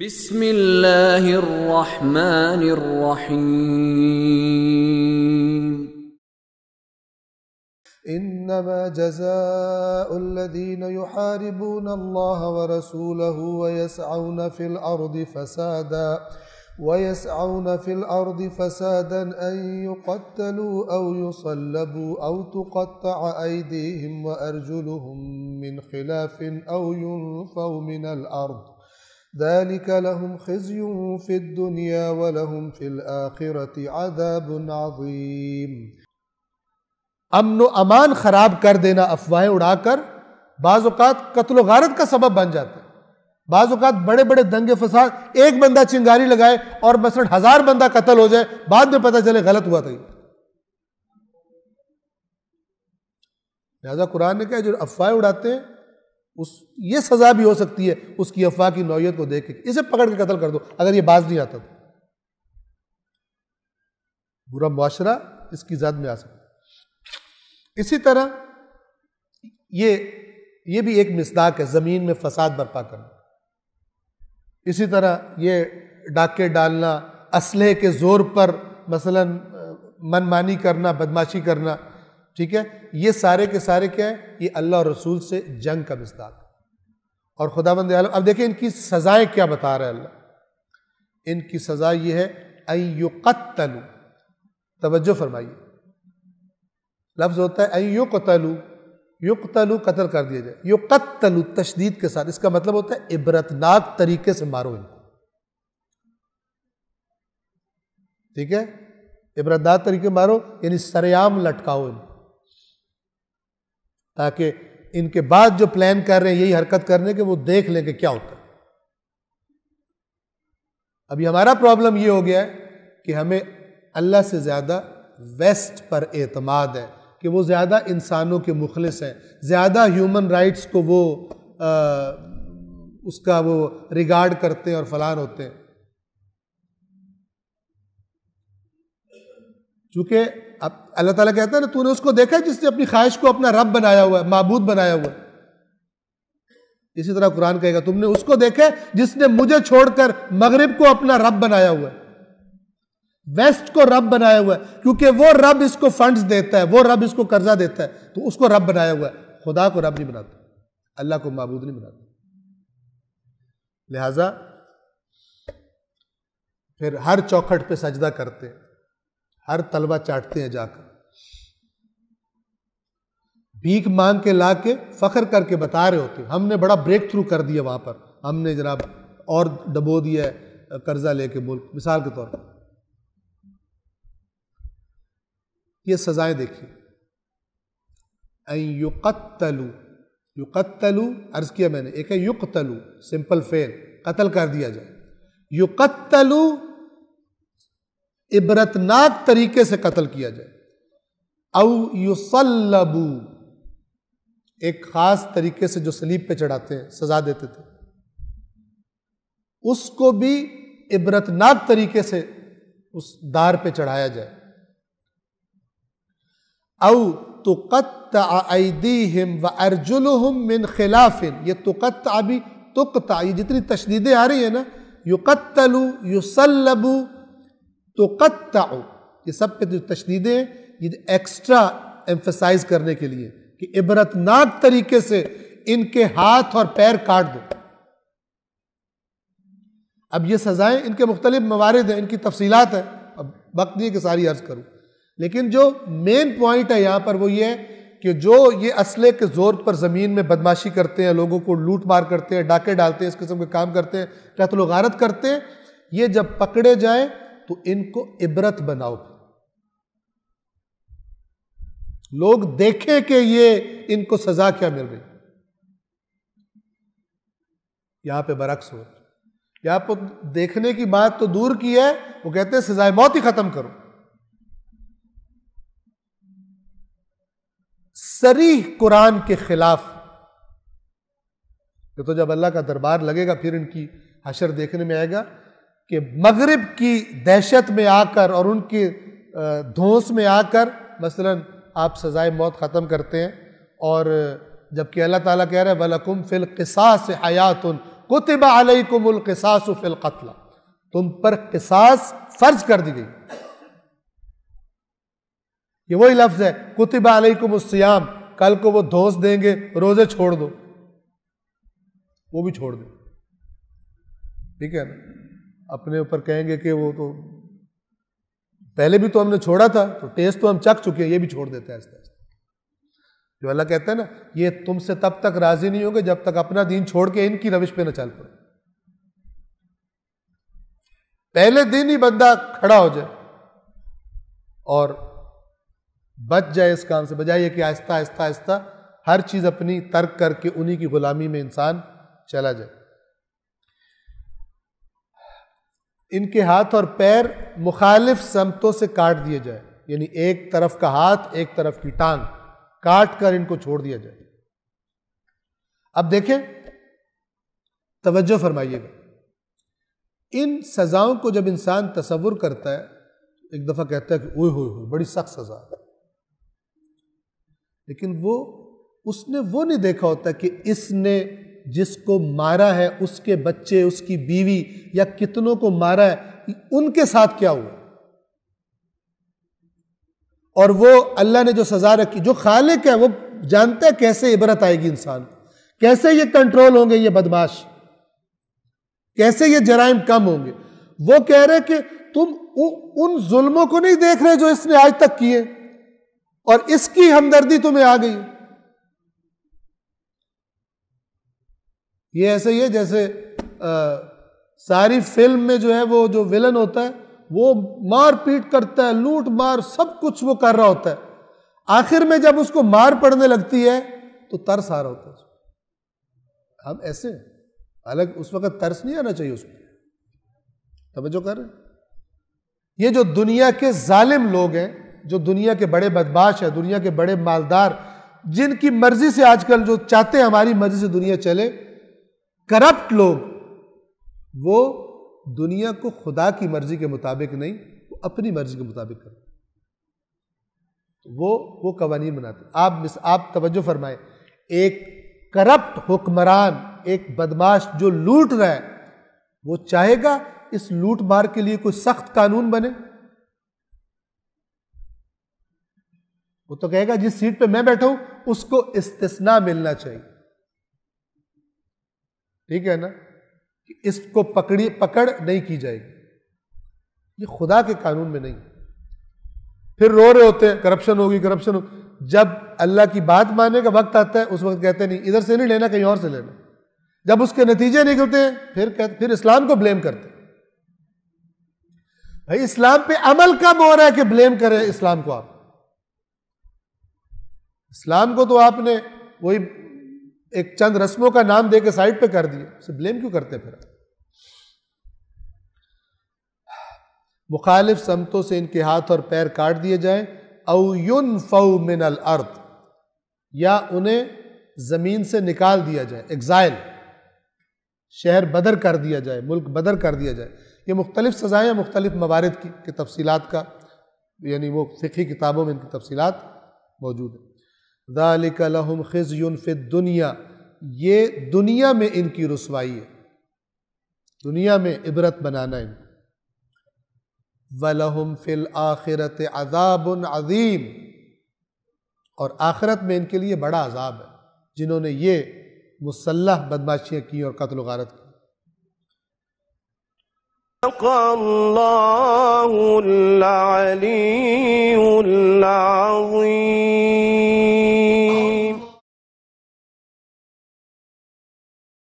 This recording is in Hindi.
بسم الله الرحمن الرحيم انما جزاء الذين يحاربون الله ورسوله ويسعون في الارض فسادا ويسعون في الارض فسادا ان يقتلوا او يصلبوا او تقطع ايديهم وارجلهم من خلاف او ينفوا من الارض ذلك لهم خزي في الدنيا ولهم في الآخرة عذاب عظيم अमन अमान खराब कर देना अफवाहें उड़ाकर बाज़ात कत्ल गारत का सबब बन जाता है बाज़ात बड़े बड़े दंगे फसाद एक बंदा चिंगारी लगाए और मसल हज़ार बंदा कत्ल हो जाए बाद में पता चले गलत हुआ था लिहाजा कुरान ने कहा जो अफवाहें उड़ाते हैं उस ये सज़ा भी हो सकती है उसकी अफवाह की नौीयत को देख के इसे पकड़ के कत्ल कर दो अगर ये बाज नहीं आता तो बुरा मुआशरा इसकी जद में आ सकता इसी तरह ये ये भी एक मिसदाक है ज़मीन में फसाद बर्पा करना इसी तरह ये डाके डालना असलहे के ज़ोर पर मसलन मनमानी करना बदमाशी करना ठीक है ये सारे के सारे क्या है ये अल्लाह और रसूल से जंग का मिसदाक और बंद आलम अब देखें इनकी सज़ाएं क्या बता रहे हैं अल्लाह इनकी सज़ा ये है अयुकतलु तवज्जो फरमाइए लफ्ज़ होता है अयुकतलु युकतलु कत्ल कर दिया जाए युकतलु तशदीद के साथ इसका मतलब होता है इबरतनाक तरीके से मारो इनको ठीक है इबरतनाक तरीके मारो यानी सरेआम लटकाओ इनको ताकि इनके बाद जो प्लान कर रहे हैं यही हरकत करने के वो देख लें कि क्या होता है अभी हमारा प्रॉब्लम ये हो गया है कि हमें अल्लाह से ज़्यादा वेस्ट पर एतमाद है कि वो ज़्यादा इंसानों के मुखलस हैं ज़्यादा ह्यूमन राइट्स को वो आ, उसका वो रिगार्ड करते हैं और फलान होते हैं चूँकि अब अल्लाह ताला कहता है ना तूने उसको देखा है जिसने अपनी ख्वाहिश को अपना रब बनाया हुआ है मबूद बनाया हुआ है इसी तरह कुरान कहेगा तुमने उसको देखा है जिसने मुझे छोड़कर मगरिब को अपना रब बनाया हुआ है वेस्ट को रब बनाया हुआ है क्योंकि वो रब इसको फंड्स देता है वो रब इसको कर्जा देता है तो उसको रब बनाया हुआ है खुदा को रब नहीं बनाता अल्लाह को मबूद नहीं बनाता लिहाजा फिर हर चौखट पे सजदा करते हैं हर तलबा चाटते हैं जाकर भीख मांग के ला के फख्र करके बता रहे होते हमने बड़ा ब्रेक थ्रू कर दिया वहां पर हमने जनाब और डबो दिया कर्जा लेके मुल्क मिसाल के तौर पर ये सजाएं देखिए युकतलु युकतलु अर्ज किया मैंने एक है तलु सिंपल फेल कत्ल कर दिया जाए युकतलु इबरतनाक तरीके से कत्ल किया जाए औ युसलबू एक खास तरीके से जो सलीब पे चढ़ाते हैं सजा देते थे उसको भी इबरतनाक तरीके से उस दार पे चढ़ाया जाए तो तुकत आईदी हिम व अर्जुल मिन खिलाफिन ये तुकत अभी तुकता ये जितनी तशदीदें आ रही है ना युकत्तलू युसल्लबु तो कत ये सब के जो तशदीदें ये एक्स्ट्रा एम्फसाइज करने के लिए कि इबरतनाक तरीके से इनके हाथ और पैर काट दो अब ये सज़ाएं इनके मुख्तलिफ मवारद हैं इनकी तफसीलात हैं अब वक्त नहीं है कि सारी अर्ज करूँ लेकिन जो मेन पॉइंट है यहां पर वो ये है कि जो ये असले के ज़ोर पर ज़मीन में बदमाशी करते हैं लोगों को लूट मार करते हैं डाके डालते हैं इस किस्म के काम करते हैं कतल गारत करते हैं ये जब पकड़े जाएं तो इनको इबरत बनाओ लोग देखें कि ये इनको सजा क्या मिल रही यहां पे बरक्स हो यहां पर देखने की बात तो दूर की है वो कहते हैं सजाए मौत ही खत्म करो सरी कुरान के खिलाफ ये तो जब अल्लाह का दरबार लगेगा फिर इनकी हशर देखने में आएगा कि मगरब की दहशत में आकर और उनकी धोस में आकर मसलन आप सज़ाए मौत ख़त्म करते हैं और जबकि अल्लाह ताला कह रहे हैं वलकुम फिल किसास हयात कुतबा अलैकुमुल किसास फिल कत्ल तुम पर किसास फर्ज कर दी गई ये वही लफ्ज़ है कुतबा अलैकुमुस्सियाम कल को वो धोस देंगे रोज़े छोड़ दो वो भी छोड़ दो ठीक है ना अपने ऊपर कहेंगे कि वो तो पहले भी तो हमने छोड़ा था तो टेस्ट तो हम चख चुके हैं ये भी छोड़ देते हैं आस्ते आस्ते जो अल्लाह कहते हैं ना ये तुमसे तब तक राजी नहीं होंगे जब तक अपना दीन छोड़ के इनकी रविश पे ना चल पड़े पहले दिन ही बंदा खड़ा हो जाए और बच जाए इस काम से बजाय कि आहिस्ता आहिस्ता आहिस्ता हर चीज़ अपनी तर्क करके उन्हीं की गुलामी में इंसान चला जाए इनके हाथ और पैर मुखालिफ समतों से काट दिए जाए यानी एक तरफ का हाथ एक तरफ की टांग काट कर इनको छोड़ दिया जाए अब देखें तवज्जो फरमाइएगा इन सज़ाओं को जब इंसान तस्वुर करता है एक दफ़ा कहता है कि ओए हो बड़ी सख्त सज़ा लेकिन वो उसने वो नहीं देखा होता कि इसने जिसको मारा है उसके बच्चे उसकी बीवी या कितनों को मारा है उनके साथ क्या हुआ और वो अल्लाह ने जो सजा रखी जो खालिक है वो जानता है कैसे इबरत आएगी इंसान कैसे ये कंट्रोल होंगे ये बदमाश कैसे ये जराइम कम होंगे वो कह रहे कि तुम उ, उन जुल्मों को नहीं देख रहे जो इसने आज तक किए और इसकी हमदर्दी तुम्हें आ गई ये ऐसे ही है जैसे आ, सारी फिल्म में जो है वो जो विलन होता है वो मार पीट करता है लूट मार सब कुछ वो कर रहा होता है आखिर में जब उसको मार पड़ने लगती है तो तरस आ रहा होता है हम ऐसे अलग उस वक्त तरस नहीं आना चाहिए उसमें जो कर रहे ये जो दुनिया के जालिम लोग हैं जो दुनिया के बड़े बदमाश हैं दुनिया के बड़े मालदार जिनकी मर्जी से आजकल जो चाहते हैं हमारी मर्जी से दुनिया चले करप्ट लोग वो दुनिया को खुदा की मर्जी के मुताबिक नहीं वो अपनी मर्जी के मुताबिक करते वो वो कवानीन बनाते आप मिस आप तवज्जो फरमाए एक करप्ट हुक्मरान एक बदमाश जो लूट रहा है वो चाहेगा इस लूट मार के लिए कोई सख्त कानून बने वो तो कहेगा जिस सीट पे मैं बैठा हूं उसको इस्तना मिलना चाहिए ठीक है ना कि इसको पकड़ी पकड़ नहीं की जाएगी ये खुदा के कानून में नहीं फिर रो रहे होते हैं करप्शन होगी करप्शन होगी जब अल्लाह की बात मानने का वक्त आता है उस वक्त कहते नहीं इधर से नहीं लेना कहीं और से लेना जब उसके नतीजे निकलते हैं फिर कहते फिर इस्लाम को ब्लेम करते भाई इस्लाम पे अमल कब हो रहा है कि ब्लेम करें इस्लाम को आप इस्लाम को तो आपने वही एक चंद रस्मों का नाम दे के साइड पे कर दिए उसे ब्लेम क्यों करते फिर मुखालिफ समतों से इनके हाथ और पैर काट दिए जाएं अयुन फऊ मिनल अर्थ या उन्हें ज़मीन से निकाल दिया जाए एग्ज़ाइल शहर बदर कर दिया जाए मुल्क बदर कर दिया जाए ये मुख्तलिफ़ सज़ाएँ हैं मुख्तलिफ़ मवारद की, के तफसीलात का यानी वो फ़िकी किताबों में इनकी तफसीलात मौजूद है दालिकलहम खिज़ दुनिया ये दुनिया में इनकी रसवाई है दुनिया में इबरत बनाना इनको वलहम फिल आखिरत अजाबन अजीम और आखिरत में इनके लिए बड़ा अजाब है जिन्होंने ये मुसल्ह बदमाशियाँ की और कत्ल गारत की